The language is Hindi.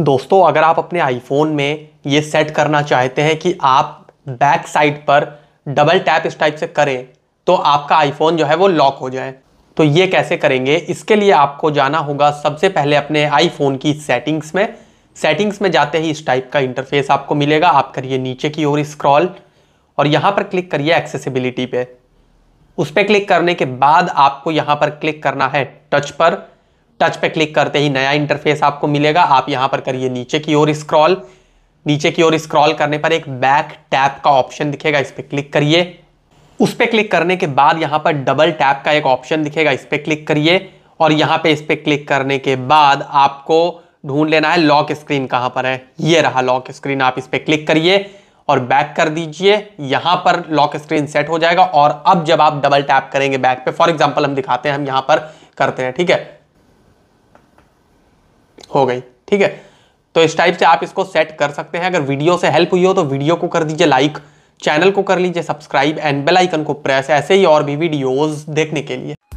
दोस्तों अगर आप अपने आईफोन में ये सेट करना चाहते हैं कि आप बैक साइड पर डबल टैप इस टाइप से करें तो आपका आईफोन जो है वो लॉक हो जाए तो ये कैसे करेंगे इसके लिए आपको जाना होगा सबसे पहले अपने आईफोन की सेटिंग्स में सेटिंग्स में जाते ही इस टाइप का इंटरफेस आपको मिलेगा आप करिए नीचे की ओर स्क्रॉल और यहाँ पर क्लिक करिए एक्सेसिबिलिटी पे उस पर क्लिक करने के बाद आपको यहाँ पर क्लिक करना है टच पर टच पे क्लिक करते ही नया इंटरफेस आपको मिलेगा आप यहां पर करिए नीचे की ओर स्क्रॉल नीचे की ओर स्क्रॉल करने पर एक बैक टैप का ऑप्शन दिखेगा इस पर क्लिक करिए उस पर क्लिक करने के बाद यहां पर डबल टैप का एक ऑप्शन दिखेगा इस पर क्लिक करिए और यहां पे इस पर क्लिक करने के बाद आपको ढूंढ लेना है लॉक स्क्रीन कहाँ पर है ये रहा लॉक स्क्रीन आप इस पर क्लिक करिए और बैक कर दीजिए यहां पर लॉक स्क्रीन सेट हो जाएगा और अब जब आप डबल टैप करेंगे बैक पे फॉर एग्जाम्पल हम दिखाते हैं हम यहां पर करते हैं ठीक है हो गई ठीक है तो इस टाइप से आप इसको सेट कर सकते हैं अगर वीडियो से हेल्प हुई हो तो वीडियो को कर दीजिए लाइक चैनल को कर लीजिए सब्सक्राइब एंड बेल आइकन को प्रेस ऐसे ही और भी वीडियोस देखने के लिए